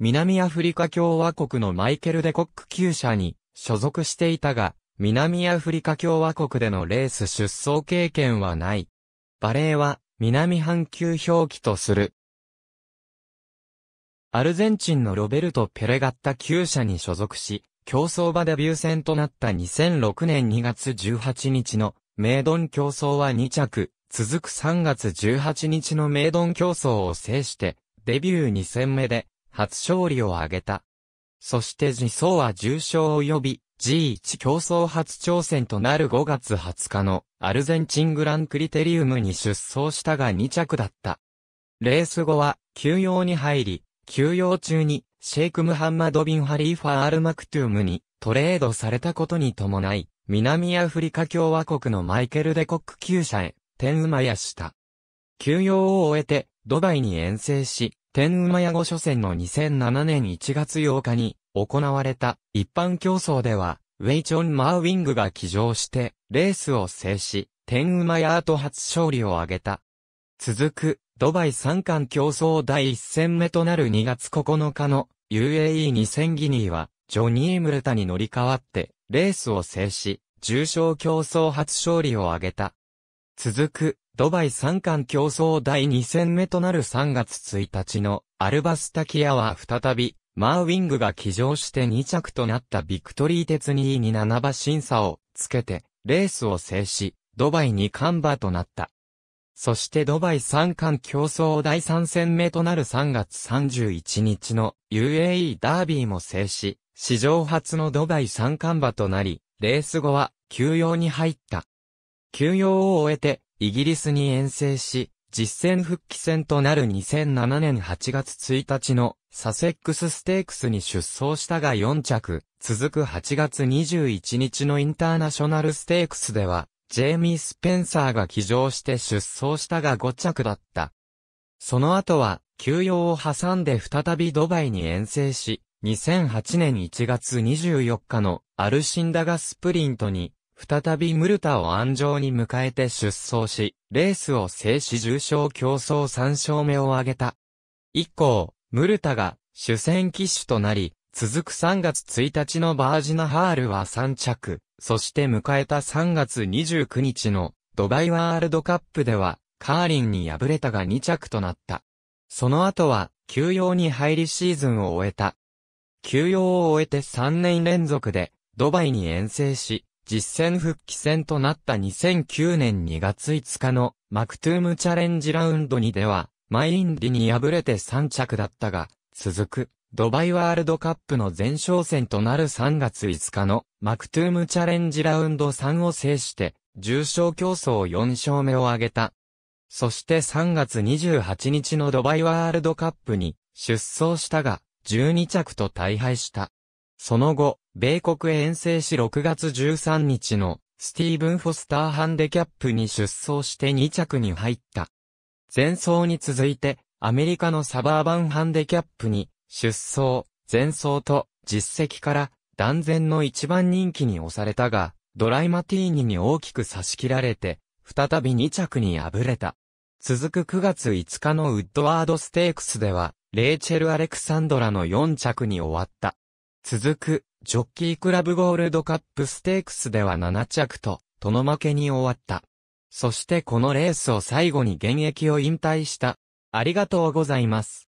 南アフリカ共和国のマイケル・デコック厩舎に所属していたが、南アフリカ共和国でのレース出走経験はない。バレーは南半球表記とする。アルゼンチンのロベルト・ペレガッタ厩舎に所属し、競争場デビュー戦となった2006年2月18日のメイドン競争は2着、続く3月18日のメイドン競争を制して、デビュー2戦目で初勝利を挙げた。そして次走は重傷及び G1 競争初挑戦となる5月20日のアルゼンチングランクリテリウムに出走したが2着だった。レース後は休養に入り、休養中にシェイク・ムハンマド・ビン・ハリーファ・アル・マクトゥームにトレードされたことに伴い、南アフリカ共和国のマイケル・デコック厩舎へ転馬やした。休養を終えてドバイに遠征し、天馬屋御所戦の2007年1月8日に行われた一般競争では、ウェイチョン・マーウィングが騎乗して、レースを制し、天馬屋と初勝利を挙げた。続く、ドバイ三冠競争第1戦目となる2月9日の UAE2000 ギニーは、ジョニー・ムルタに乗り換わって、レースを制し、重賞競争初勝利を挙げた。続く、ドバイ三冠競争第2戦目となる3月1日のアルバスタキアは再び、マーウィングが騎乗して2着となったビクトリーテツニーに7馬審査をつけて、レースを制し、ドバイ2冠馬となった。そしてドバイ三冠競争第3戦目となる3月31日の UAE ダービーも制し、史上初のドバイ三冠馬となり、レース後は休養に入った。休養を終えてイギリスに遠征し、実戦復帰戦となる2007年8月1日のサセックスステークスに出走したが4着、続く8月21日のインターナショナルステークスでは、ジェイミー・スペンサーが騎乗して出走したが5着だった。その後は、休養を挟んで再びドバイに遠征し、2008年1月24日のアルシンダガスプリントに再びムルタを安城に迎えて出走し、レースを制し重賞競争3勝目を挙げた。以降、ムルタが主戦機種となり、続く3月1日のバージナハールは3着、そして迎えた3月29日のドバイワールドカップでは、カーリンに敗れたが2着となった。その後は、休養に入りシーズンを終えた。休養を終えて3年連続で、ドバイに遠征し、実戦復帰戦となった2009年2月5日のマクトゥームチャレンジラウンド2では、マインディに敗れて3着だったが、続く、ドバイワールドカップの前哨戦となる3月5日のマクトゥームチャレンジラウンド3を制して、重賞競争4勝目を挙げた。そして3月28日のドバイワールドカップに出走したが、12着と大敗した。その後、米国へ遠征し6月13日のスティーブン・フォスターハンデキャップに出走して2着に入った。前走に続いて、アメリカのサバーバンハンデキャップに出走、前走と実績から断然の一番人気に押されたが、ドライマティーニに大きく差し切られて、再び2着に敗れた。続く9月5日のウッドワードステークスでは、レイチェル・アレクサンドラの4着に終わった。続く、ジョッキークラブゴールドカップステークスでは7着と、との負けに終わった。そしてこのレースを最後に現役を引退した。ありがとうございます。